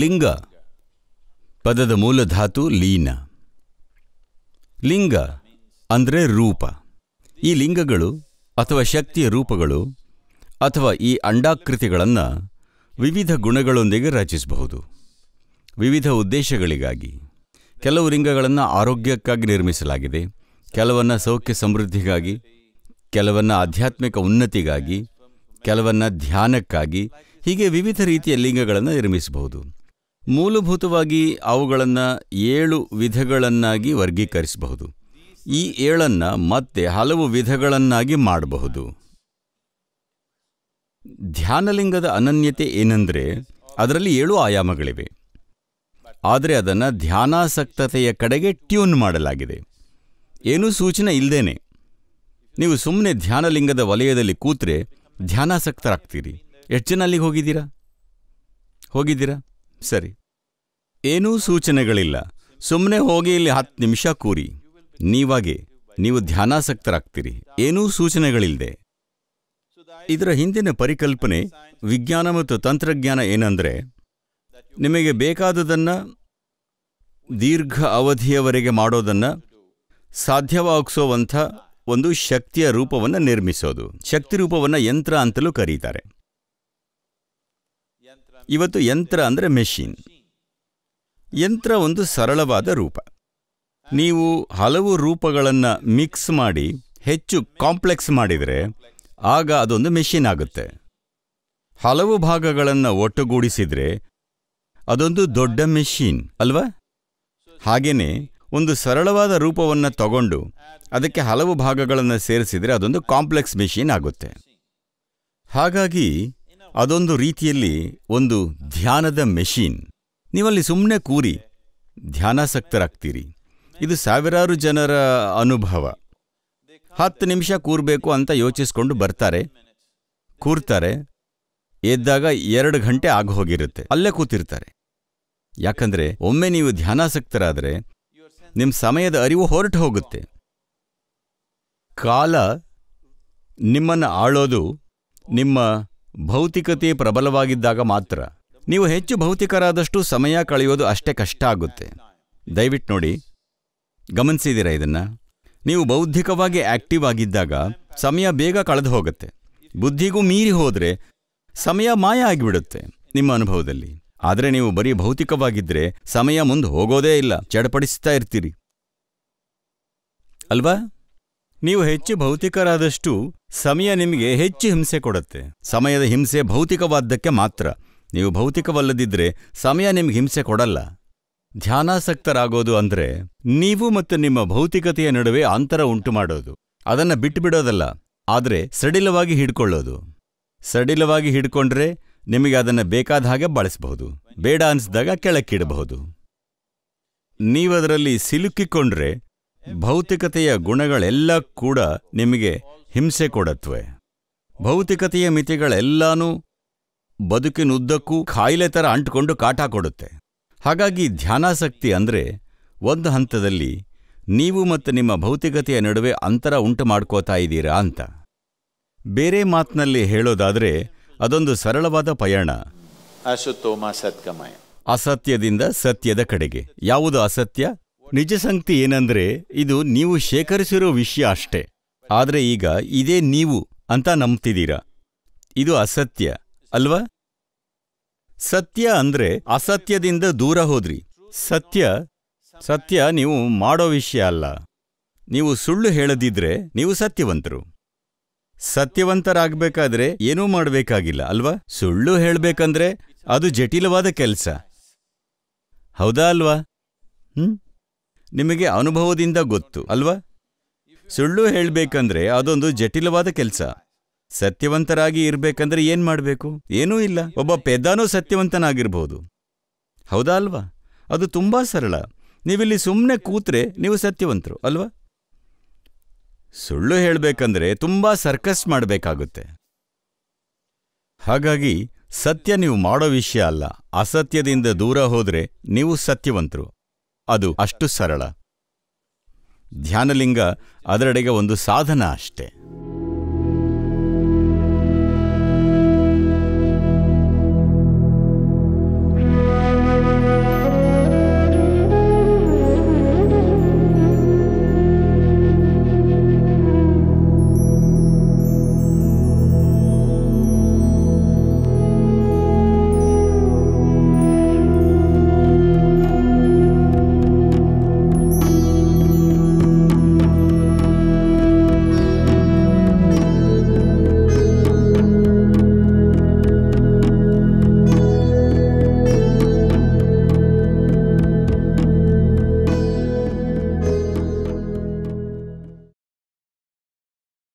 ಲಿಂಗ ಪದದ ಧಾತು ಲೀನ ಲಿಂಗ ಅಂದರೆ ರೂಪ ಈ ಲಿಂಗಗಳು ಅಥವಾ ಶಕ್ತಿಯ ರೂಪಗಳು ಅಥವಾ ಈ ಅಂಡಾಕೃತಿಗಳನ್ನು ವಿವಿಧ ಗುಣಗಳೊಂದಿಗೆ ರಚಿಸಬಹುದು ವಿವಿಧ ಉದ್ದೇಶಗಳಿಗಾಗಿ ಕೆಲವು ಲಿಂಗಗಳನ್ನು ಆರೋಗ್ಯಕ್ಕಾಗಿ ನಿರ್ಮಿಸಲಾಗಿದೆ ಕೆಲವನ್ನು ಸೌಖ್ಯ ಸಮೃದ್ಧಿಗಾಗಿ ಕೆಲವನ್ನು ಆಧ್ಯಾತ್ಮಿಕ ಉನ್ನತಿಗಾಗಿ ಕೆಲವನ್ನು ಧ್ಯಾನಕ್ಕಾಗಿ ಹೀಗೆ ವಿವಿಧ ರೀತಿಯ ಲಿಂಗಗಳನ್ನು ನಿರ್ಮಿಸಬಹುದು ಮೂಲಭೂತವಾಗಿ ಅವುಗಳನ್ನು ಏಳು ವಿಧಗಳನ್ನಾಗಿ ವರ್ಗೀಕರಿಸಬಹುದು ಈ ಏಳನ್ನು ಮತ್ತೆ ಹಲವು ವಿಧಗಳನ್ನಾಗಿ ಮಾಡಬಹುದು ಧ್ಯಾನಲಿಂಗದ ಅನನ್ಯತೆ ಏನೆಂದರೆ ಅದರಲ್ಲಿ ಏಳು ಆಯಾಮಗಳಿವೆ ಆದರೆ ಅದನ್ನು ಧ್ಯಾನಾಸಕ್ತತೆಯ ಕಡೆಗೆ ಟ್ಯೂನ್ ಮಾಡಲಾಗಿದೆ ಏನೂ ಸೂಚನೆ ಇಲ್ಲದೇನೆ ನೀವು ಸುಮ್ಮನೆ ಧ್ಯಾನಲಿಂಗದ ವಲಯದಲ್ಲಿ ಕೂತ್ರೆ ಧ್ಯಾನಾಸಕ್ತರಾಗ್ತೀರಿ ಎಚ್ಚಿನಲ್ಲಿಗೆ ಹೋಗಿದ್ದೀರಾ ಹೋಗಿದ್ದೀರಾ ಸರಿ ಏನೂ ಸೂಚನೆಗಳಿಲ್ಲ ಸುಮ್ಮನೆ ಹೋಗಿ ಇಲ್ಲಿ ಹತ್ತು ನಿಮಿಷ ಕೂರಿ ನೀವಾಗೆ ನೀವು ಧ್ಯಾನಾಸಕ್ತರಾಗ್ತೀರಿ ಏನೂ ಸೂಚನೆಗಳಿಲ್ಲದೆ ಇದರ ಹಿಂದಿನ ಪರಿಕಲ್ಪನೆ ವಿಜ್ಞಾನ ಮತ್ತು ತಂತ್ರಜ್ಞಾನ ಏನಂದರೆ ನಿಮಗೆ ಬೇಕಾದುದನ್ನು ದೀರ್ಘ ಅವಧಿಯವರೆಗೆ ಮಾಡೋದನ್ನು ಸಾಧ್ಯವಾಗಿಸೋವಂಥ ಒಂದು ಶಕ್ತಿಯ ರೂಪವನ್ನು ನಿರ್ಮಿಸೋದು ಶಕ್ತಿ ರೂಪವನ್ನು ಯಂತ್ರ ಅಂತಲೂ ಕರೀತಾರೆ ಇವತ್ತು ಯಂತ್ರ ಅಂದರೆ ಮೆಷಿನ್ ಯಂತ್ರ ಒಂದು ಸರಳವಾದ ರೂಪ ನೀವು ಹಲವು ರೂಪಗಳನ್ನು ಮಿಕ್ಸ್ ಮಾಡಿ ಹೆಚ್ಚು ಕಾಂಪ್ಲೆಕ್ಸ್ ಮಾಡಿದರೆ ಆಗ ಅದೊಂದು ಮೆಷಿನ್ ಆಗುತ್ತೆ ಹಲವು ಭಾಗಗಳನ್ನು ಒಟ್ಟುಗೂಡಿಸಿದರೆ ಅದೊಂದು ದೊಡ್ಡ ಮೆಷಿನ್ ಅಲ್ವಾ ಹಾಗೆಯೇ ಒಂದು ಸರಳವಾದ ರೂಪವನ್ನು ತಗೊಂಡು ಅದಕ್ಕೆ ಹಲವು ಭಾಗಗಳನ್ನು ಸೇರಿಸಿದರೆ ಅದೊಂದು ಕಾಂಪ್ಲೆಕ್ಸ್ ಮೆಷಿನ್ ಆಗುತ್ತೆ ಹಾಗಾಗಿ ಅದೊಂದು ರೀತಿಯಲ್ಲಿ ಒಂದು ಧ್ಯಾನದ ಮೆಷಿನ್ ನೀವಲ್ಲಿ ಸುಮ್ಮನೆ ಕೂರಿ ಧ್ಯಾನಾಸಕ್ತರಾಗ್ತೀರಿ ಇದು ಸಾವಿರಾರು ಜನರ ಅನುಭವ ಹತ್ತು ನಿಮಿಷ ಕೂರಬೇಕು ಅಂತ ಯೋಚಿಸ್ಕೊಂಡು ಬರ್ತಾರೆ ಕೂರ್ತಾರೆ ಎದ್ದಾಗ ಎರಡು ಗಂಟೆ ಹೋಗಿರುತ್ತೆ ಅಲ್ಲೇ ಕೂತಿರ್ತಾರೆ ಯಾಕಂದರೆ ಒಮ್ಮೆ ನೀವು ಧ್ಯಾನಾಸಕ್ತರಾದರೆ ನಿಮ್ಮ ಸಮಯದ ಅರಿವು ಹೊರಟು ಹೋಗುತ್ತೆ ಕಾಲ ನಿಮ್ಮನ್ನು ಆಳೋದು ನಿಮ್ಮ ಭೌತಿಕತೆ ಪ್ರಬಲವಾಗಿದ್ದಾಗ ಮಾತ್ರ ನೀವು ಹೆಚ್ಚು ಭೌತಿಕರಾದಷ್ಟು ಸಮಯ ಕಳೆಯೋದು ಅಷ್ಟೇ ಕಷ್ಟ ಆಗುತ್ತೆ ದಯವಿಟ್ಟು ನೋಡಿ ಗಮನಿಸಿದ್ದೀರಾ ಇದನ್ನ ನೀವು ಬೌದ್ಧಿಕವಾಗಿ ಆಕ್ಟಿವ್ ಆಗಿದ್ದಾಗ ಸಮಯ ಬೇಗ ಕಳೆದು ಹೋಗುತ್ತೆ ಬುದ್ಧಿಗೂ ಮೀರಿ ಹೋದರೆ ಸಮಯ ಮಾಯ ಆಗಿಬಿಡುತ್ತೆ ನಿಮ್ಮ ಅನುಭವದಲ್ಲಿ ಆದರೆ ನೀವು ಬರೀ ಭೌತಿಕವಾಗಿದ್ದರೆ ಸಮಯ ಮುಂದೆ ಹೋಗೋದೇ ಇಲ್ಲ ಚಡಪಡಿಸ್ತಾ ಇರ್ತೀರಿ ಅಲ್ವಾ ನೀವು ಹೆಚ್ಚು ಭೌತಿಕರಾದಷ್ಟು ಸಮಯ ನಿಮಗೆ ಹೆಚ್ಚು ಹಿಂಸೆ ಕೊಡುತ್ತೆ ಸಮಯದ ಹಿಂಸೆ ಭೌತಿಕವಾದ್ದಕ್ಕೆ ಮಾತ್ರ ನೀವು ಭೌತಿಕವಲ್ಲದಿದ್ದರೆ ಸಮಯ ನಿಮಗೆ ಹಿಂಸೆ ಕೊಡಲ್ಲ ಧ್ಯಾನಾಸಕ್ತರಾಗೋದು ಅಂದರೆ ನೀವು ಮತ್ತು ನಿಮ್ಮ ಭೌತಿಕತೆಯ ನಡುವೆ ಅಂತರ ಉಂಟು ಮಾಡೋದು ಅದನ್ನು ಬಿಟ್ಟುಬಿಡೋದಲ್ಲ ಆದರೆ ಸಡಿಲವಾಗಿ ಹಿಡ್ಕೊಳ್ಳೋದು ಸಡಿಲವಾಗಿ ಹಿಡ್ಕೊಂಡ್ರೆ ನಿಮಗೆ ಅದನ್ನು ಬೇಕಾದ ಹಾಗೆ ಬಳಸಬಹುದು ಬೇಡ ಅನಿಸಿದಾಗ ಕೆಳಕ್ಕಿಡಬಹುದು ನೀವದರಲ್ಲಿ ಸಿಲುಕಿಕೊಂಡ್ರೆ ಭೌತಿಕತೆಯ ಗುಣಗಳೆಲ್ಲ ಕೂಡ ನಿಮಗೆ ಹಿಂಸೆ ಕೊಡತ್ವೆ ಭೌತಿಕತೆಯ ಮಿತಿಗಳೆಲ್ಲನೂ ಬದುಕಿನುದ್ದಕ್ಕೂ ಖಾಯಿಲೆ ಥರ ಅಂಟ್ಕೊಂಡು ಕಾಟ ಕೊಡುತ್ತೆ ಹಾಗಾಗಿ ಧ್ಯಾನಾಸಕ್ತಿ ಅಂದರೆ ಒಂದು ಹಂತದಲ್ಲಿ ನೀವು ಮತ್ತು ನಿಮ್ಮ ಭೌತಿಕತೆಯ ನಡುವೆ ಅಂತರ ಉಂಟು ಮಾಡ್ಕೋತಾ ಇದ್ದೀರಾ ಅಂತ ಬೇರೆ ಮಾತಿನಲ್ಲಿ ಹೇಳೋದಾದರೆ ಅದೊಂದು ಸರಳವಾದ ಪಯಣ ಅಸತ್ಯದಿಂದ ಸತ್ಯದ ಕಡೆಗೆ ಯಾವುದು ಅಸತ್ಯ ನಿಜ ಸಂಗತಿ ಏನಂದ್ರೆ ಇದು ನೀವು ಶೇಖರಿಸಿರೋ ವಿಷಯ ಅಷ್ಟೇ ಆದರೆ ಈಗ ಇದೇ ನೀವು ಅಂತ ನಂಬ್ತಿದ್ದೀರಾ ಇದು ಅಸತ್ಯ ಅಲ್ವಾ ಸತ್ಯ ಅಂದ್ರೆ ಅಸತ್ಯದಿಂದ ದೂರ ಹೋದ್ರಿ ಸತ್ಯ ಸತ್ಯ ನೀವು ಮಾಡೋ ವಿಷಯ ಅಲ್ಲ ನೀವು ಸುಳ್ಳು ಹೇಳದಿದ್ರೆ ನೀವು ಸತ್ಯವಂತರು ಸತ್ಯವಂತರಾಗಬೇಕಾದ್ರೆ ಏನೂ ಮಾಡಬೇಕಾಗಿಲ್ಲ ಅಲ್ವಾ ಸುಳ್ಳು ಹೇಳಬೇಕಂದ್ರೆ ಅದು ಜಟಿಲವಾದ ಕೆಲಸ ಹೌದಾ ಅಲ್ವಾ ಹ್ಞೂ ನಿಮಗೆ ಅನುಭವದಿಂದ ಗೊತ್ತು ಅಲ್ವಾ ಸುಳ್ಳು ಹೇಳಬೇಕಂದ್ರೆ ಅದೊಂದು ಜಟಿಲವಾದ ಕೆಲಸ ಸತ್ಯವಂತರಾಗಿ ಇರಬೇಕಂದ್ರೆ ಏನ್ ಮಾಡಬೇಕು ಏನೂ ಇಲ್ಲ ಒಬ್ಬ ಪೆದ್ದಾನೂ ಸತ್ಯವಂತನಾಗಿರ್ಬೋದು ಹೌದಾ ಅಲ್ವಾ ಅದು ತುಂಬಾ ಸರಳ ನೀವಿಲ್ಲಿ ಸುಮ್ಮನೆ ಕೂತ್ರೆ ನೀವು ಸತ್ಯವಂತರು ಅಲ್ವಾ ಸುಳ್ಳು ಹೇಳಬೇಕಂದ್ರೆ ತುಂಬಾ ಸರ್ಕಸ್ ಮಾಡಬೇಕಾಗುತ್ತೆ ಹಾಗಾಗಿ ಸತ್ಯ ನೀವು ಮಾಡೋ ವಿಷಯ ಅಲ್ಲ ಅಸತ್ಯದಿಂದ ದೂರ ಹೋದ್ರೆ ನೀವು ಸತ್ಯವಂತರು ಅದು ಅಷ್ಟು ಸರಳ ಧ್ಯಾನಲಿಂಗ ಅದರೆಡೆಗೆ ಒಂದು ಸಾಧನ ಅಷ್ಟೆ